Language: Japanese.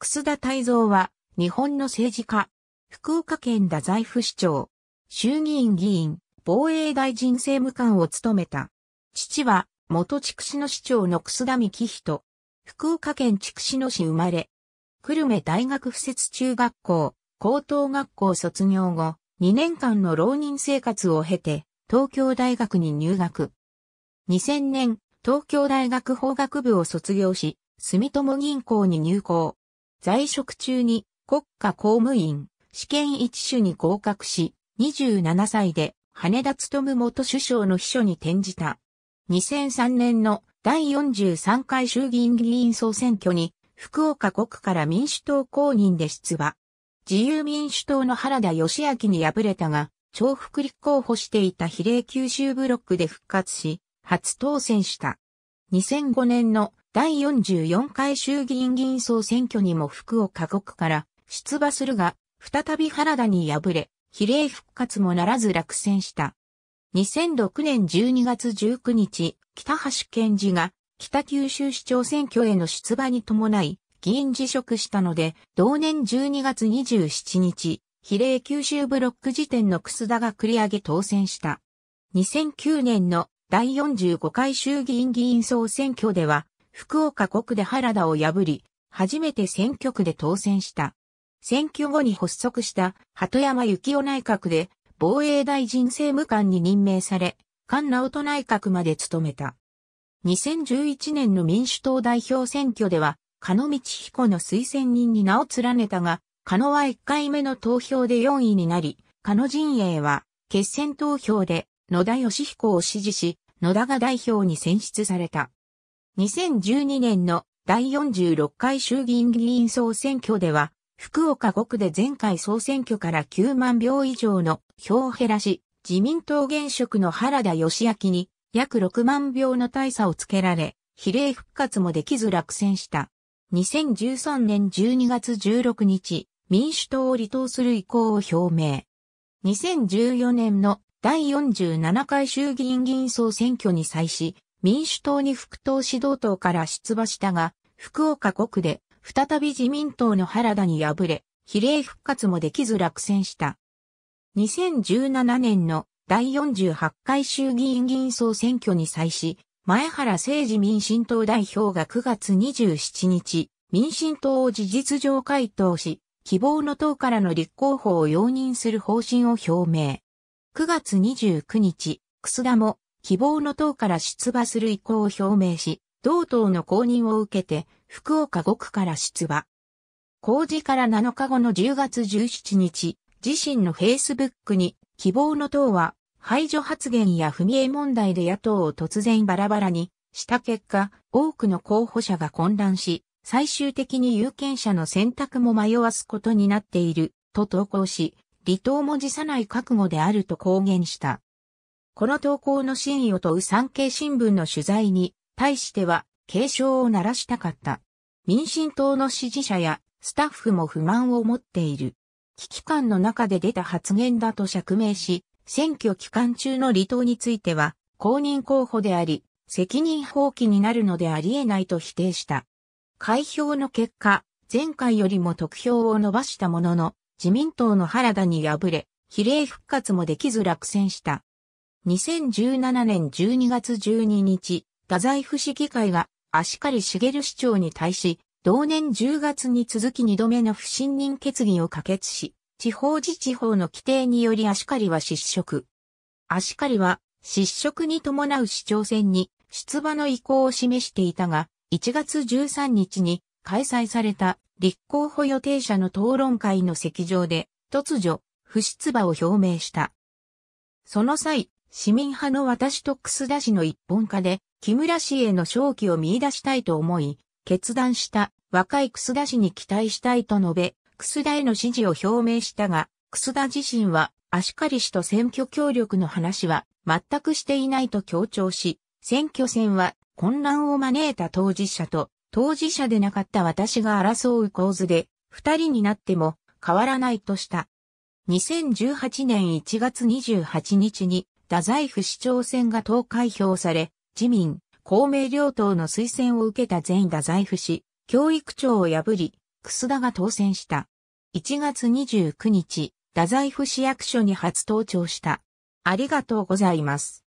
楠田泰造は、日本の政治家、福岡県太宰府市長、衆議院議員、防衛大臣政務官を務めた。父は、元筑紫野市長の楠田幹人。福岡県筑紫野市生まれ。久留米大学附設中学校、高等学校卒業後、2年間の浪人生活を経て、東京大学に入学。2000年、東京大学法学部を卒業し、住友銀行に入行。在職中に国家公務員試験一種に合格し、27歳で羽田勤元首相の秘書に転じた。2003年の第43回衆議院議員総選挙に福岡国から民主党公認で出馬。自由民主党の原田義明に敗れたが、重複立候補していた比例九州ブロックで復活し、初当選した。2005年の第44回衆議院議員総選挙にも福岡国から出馬するが、再び原田に敗れ、比例復活もならず落選した。2006年12月19日、北橋健治が北九州市長選挙への出馬に伴い、議員辞職したので、同年12月27日、比例九州ブロック時点の楠田が繰り上げ当選した。2009年の第45回衆議院議員総選挙では、福岡国で原田を破り、初めて選挙区で当選した。選挙後に発足した鳩山幸夫内閣で防衛大臣政務官に任命され、菅直人内閣まで務めた。2011年の民主党代表選挙では、加野道彦の推薦人に名を連ねたが、加野は1回目の投票で4位になり、加野陣営は決選投票で野田義彦を支持し、野田が代表に選出された。2012年の第46回衆議院議員総選挙では、福岡5区で前回総選挙から9万票以上の票を減らし、自民党現職の原田義明に約6万票の大差をつけられ、比例復活もできず落選した。2013年12月16日、民主党を離党する意向を表明。2014年の第47回衆議院議員総選挙に際し、民主党に副党指導党から出馬したが、福岡国で再び自民党の原田に敗れ、比例復活もできず落選した。2017年の第48回衆議院議員総選挙に際し、前原政治民進党代表が9月27日、民進党を事実上回答し、希望の党からの立候補を容認する方針を表明。9月29日、楠田も希望の党から出馬する意向を表明し、同党の公認を受けて、福岡5区から出馬。公示から7日後の10月17日、自身の Facebook に、希望の党は、排除発言や踏み絵問題で野党を突然バラバラにした結果、多くの候補者が混乱し、最終的に有権者の選択も迷わすことになっている、と投稿し、離党も辞さない覚悟であると公言した。この投稿の真意を問う産経新聞の取材に対しては警鐘を鳴らしたかった。民進党の支持者やスタッフも不満を持っている。危機感の中で出た発言だと釈明し、選挙期間中の離党については公認候補であり、責任放棄になるのであり得ないと否定した。開票の結果、前回よりも得票を伸ばしたものの、自民党の原田に敗れ、比例復活もできず落選した。2017年12月12日、太宰府市議会が足利茂市長に対し、同年10月に続き2度目の不信任決議を可決し、地方自治法の規定により足利は失職。足利は失職に伴う市長選に出馬の意向を示していたが、1月13日に開催された立候補予定者の討論会の席上で突如不出馬を表明した。その際、市民派の私と楠田氏の一本化で、木村氏への勝機を見出したいと思い、決断した若い楠田氏に期待したいと述べ、楠田への支持を表明したが、楠田自身は足り。氏と選挙協力の話は全くしていないと強調し、選挙戦は混乱を招いた当事者と当事者でなかった私が争う構図で、二人になっても変わらないとした。2018年1月28日に太宰府市長選が投開票され、自民、公明両党の推薦を受けた全太宰府市、教育長を破り、楠田が当選した。1月29日、太宰府市役所に初登庁した。ありがとうございます。